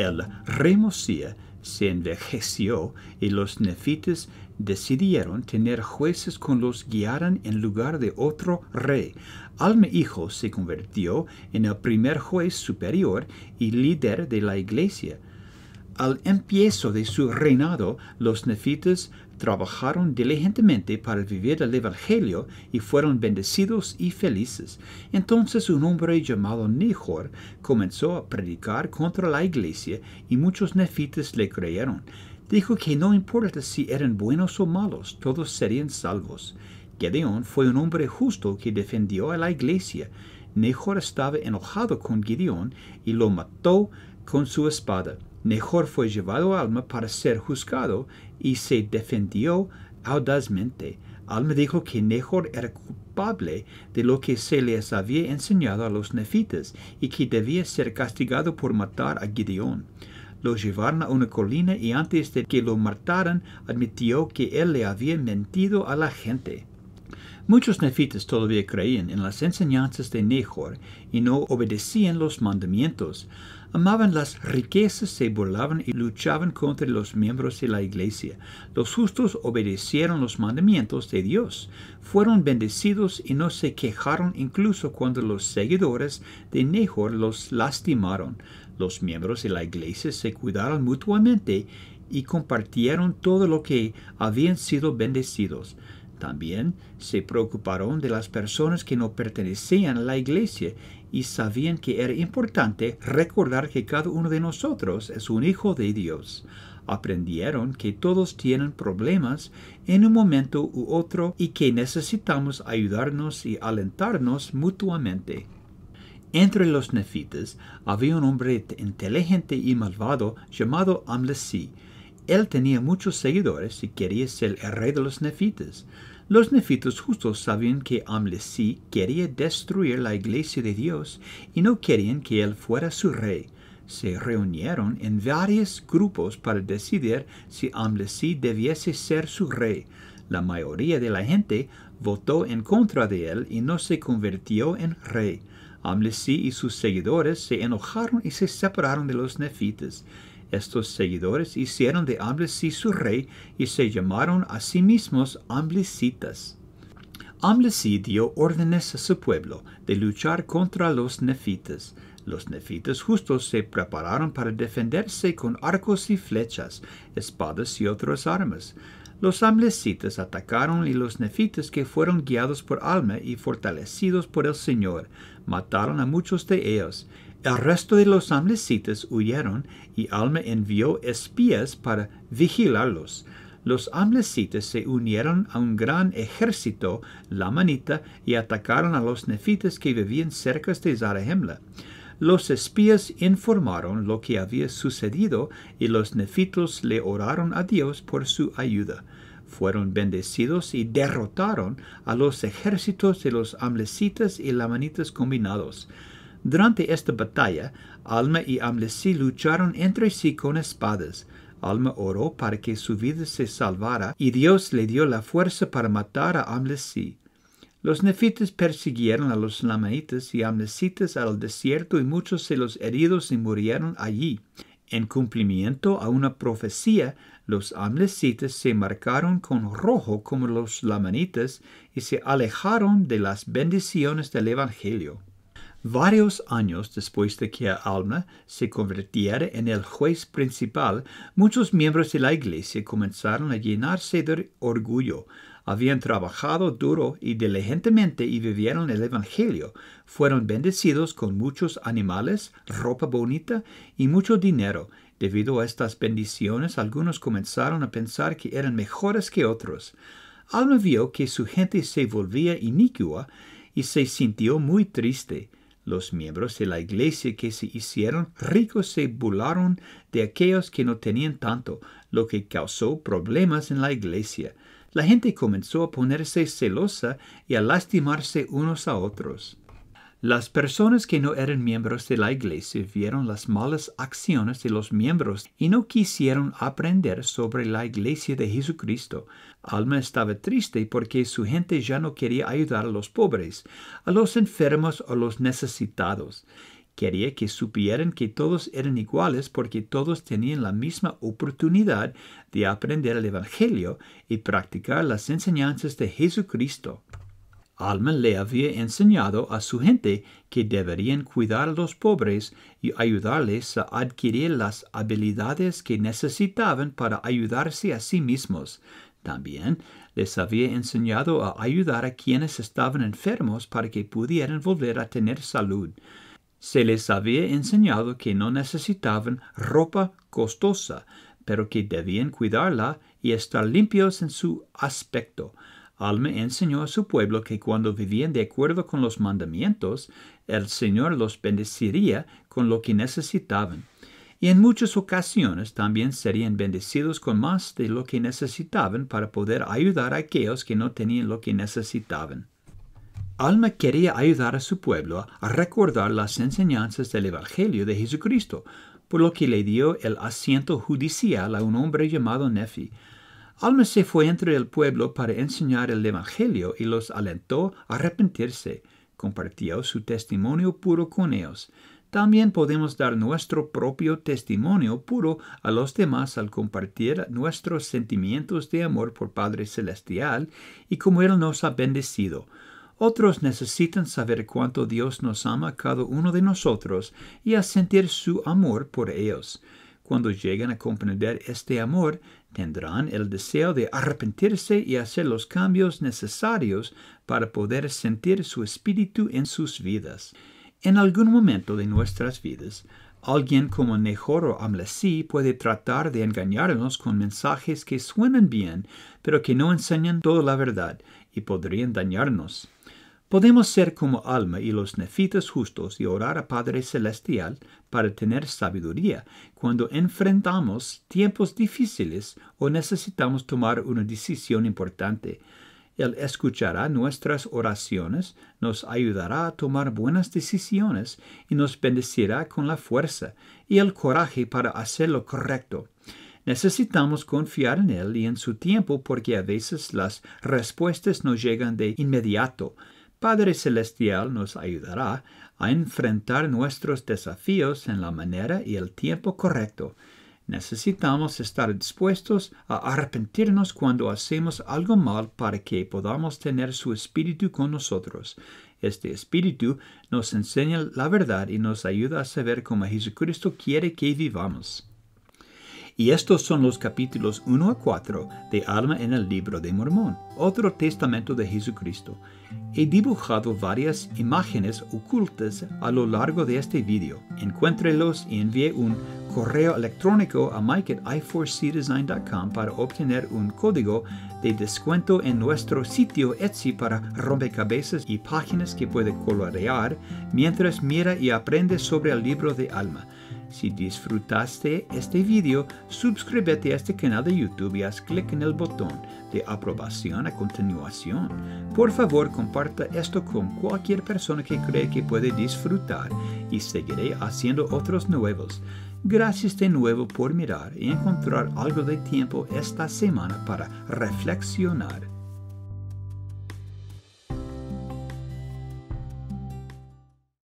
el Mosía se envejeció y los nefites decidieron tener jueces con los guiaran en lugar de otro rey. Alme Hijo se convirtió en el primer juez superior y líder de la iglesia. Al empiezo de su reinado, los nefites trabajaron diligentemente para vivir el Evangelio y fueron bendecidos y felices. Entonces un hombre llamado Nehor comenzó a predicar contra la iglesia y muchos nefitas le creyeron. Dijo que no importa si eran buenos o malos, todos serían salvos. Gedeón fue un hombre justo que defendió a la iglesia. Nehor estaba enojado con Gedeón y lo mató con su espada. Nehor fue llevado Alma para ser juzgado y se defendió audazmente. Alma dijo que Nehor era culpable de lo que se les había enseñado a los nefitas y que debía ser castigado por matar a Gideón. Lo llevaron a una colina y antes de que lo mataran admitió que él le había mentido a la gente. Muchos nefitas todavía creían en las enseñanzas de Nehor y no obedecían los mandamientos. Amaban las riquezas, se burlaban y luchaban contra los miembros de la iglesia. Los justos obedecieron los mandamientos de Dios, fueron bendecidos y no se quejaron incluso cuando los seguidores de Nehor los lastimaron. Los miembros de la iglesia se cuidaron mutuamente y compartieron todo lo que habían sido bendecidos. También se preocuparon de las personas que no pertenecían a la iglesia y sabían que era importante recordar que cada uno de nosotros es un hijo de Dios. Aprendieron que todos tienen problemas en un momento u otro y que necesitamos ayudarnos y alentarnos mutuamente. Entre los nefitas había un hombre inteligente y malvado llamado Amlesi. Él tenía muchos seguidores y quería ser el rey de los nefitas. Los nefitos justos sabían que Amlesí quería destruir la iglesia de Dios y no querían que él fuera su rey. Se reunieron en varios grupos para decidir si Amlesí debiese ser su rey. La mayoría de la gente votó en contra de él y no se convirtió en rey. Amlesí y sus seguidores se enojaron y se separaron de los nefitas. Estos seguidores hicieron de Amblesí su rey y se llamaron a sí mismos Amlesitas. Amblesí dio órdenes a su pueblo de luchar contra los nefitas. Los nefitas justos se prepararon para defenderse con arcos y flechas, espadas y otras armas. Los amlecitas atacaron y los nefitas que fueron guiados por Alma y fortalecidos por el Señor, mataron a muchos de ellos el resto de los amlecitas huyeron y Alma envió espías para vigilarlos. Los amlecitas se unieron a un gran ejército lamanita y atacaron a los nefitas que vivían cerca de Zarahemla. Los espías informaron lo que había sucedido y los nefitos le oraron a Dios por su ayuda fueron bendecidos y derrotaron a los ejércitos de los amlecitas y lamanitas combinados. Durante esta batalla, Alma y Amlesí lucharon entre sí con espadas. Alma oró para que su vida se salvara y Dios le dio la fuerza para matar a Amlesí. Los nefitas persiguieron a los lamanitas y amlesitas al desierto y muchos de los heridos y murieron allí. En cumplimiento a una profecía, los amlesitas se marcaron con rojo como los lamanitas y se alejaron de las bendiciones del Evangelio. Varios años después de que Alma se convirtiera en el juez principal, muchos miembros de la Iglesia comenzaron a llenarse de orgullo. Habían trabajado duro y diligentemente y vivieron el Evangelio. Fueron bendecidos con muchos animales, ropa bonita y mucho dinero. Debido a estas bendiciones, algunos comenzaron a pensar que eran mejores que otros. Alma vio que su gente se volvía inicua y se sintió muy triste los miembros de la iglesia que se hicieron ricos se burlaron de aquellos que no tenían tanto, lo que causó problemas en la iglesia. La gente comenzó a ponerse celosa y a lastimarse unos a otros. Las personas que no eran miembros de la iglesia vieron las malas acciones de los miembros y no quisieron aprender sobre la iglesia de Jesucristo. Alma estaba triste porque su gente ya no quería ayudar a los pobres, a los enfermos o a los necesitados. Quería que supieran que todos eran iguales porque todos tenían la misma oportunidad de aprender el Evangelio y practicar las enseñanzas de Jesucristo. Alma le había enseñado a su gente que deberían cuidar a los pobres y ayudarles a adquirir las habilidades que necesitaban para ayudarse a sí mismos. También les había enseñado a ayudar a quienes estaban enfermos para que pudieran volver a tener salud. Se les había enseñado que no necesitaban ropa costosa, pero que debían cuidarla y estar limpios en su aspecto Alma enseñó a su pueblo que cuando vivían de acuerdo con los mandamientos, el Señor los bendeciría con lo que necesitaban. Y en muchas ocasiones también serían bendecidos con más de lo que necesitaban para poder ayudar a aquellos que no tenían lo que necesitaban. Alma quería ayudar a su pueblo a recordar las enseñanzas del Evangelio de Jesucristo, por lo que le dio el asiento judicial a un hombre llamado Nefi, Alma se fue entre el pueblo para enseñar el Evangelio y los alentó a arrepentirse. Compartió su testimonio puro con ellos. También podemos dar nuestro propio testimonio puro a los demás al compartir nuestros sentimientos de amor por Padre Celestial y cómo Él nos ha bendecido. Otros necesitan saber cuánto Dios nos ama a cada uno de nosotros y a sentir su amor por ellos. Cuando lleguen a comprender este amor, tendrán el deseo de arrepentirse y hacer los cambios necesarios para poder sentir su espíritu en sus vidas. En algún momento de nuestras vidas, alguien como Nehor o Amlesí puede tratar de engañarnos con mensajes que suenan bien, pero que no enseñan toda la verdad y podrían dañarnos. Podemos ser como Alma y los nefitas justos y orar a Padre Celestial para tener sabiduría cuando enfrentamos tiempos difíciles o necesitamos tomar una decisión importante. Él escuchará nuestras oraciones, nos ayudará a tomar buenas decisiones y nos bendecirá con la fuerza y el coraje para hacer lo correcto. Necesitamos confiar en Él y en su tiempo porque a veces las respuestas no llegan de inmediato. Padre Celestial nos ayudará a enfrentar nuestros desafíos en la manera y el tiempo correcto. Necesitamos estar dispuestos a arrepentirnos cuando hacemos algo mal para que podamos tener su espíritu con nosotros. Este espíritu nos enseña la verdad y nos ayuda a saber cómo Jesucristo quiere que vivamos. Y estos son los capítulos 1 a 4 de Alma en el Libro de Mormón, otro testamento de Jesucristo. He dibujado varias imágenes ocultas a lo largo de este vídeo. Encuéntrelos y envíe un correo electrónico a mike at 4 cdesigncom para obtener un código de descuento en nuestro sitio Etsy para rompecabezas y páginas que puede colorear mientras mira y aprende sobre el libro de Alma. Si disfrutaste este video, suscríbete a este canal de YouTube y haz clic en el botón de aprobación a continuación. Por favor, comparta esto con cualquier persona que cree que puede disfrutar y seguiré haciendo otros nuevos. Gracias de nuevo por mirar y encontrar algo de tiempo esta semana para reflexionar.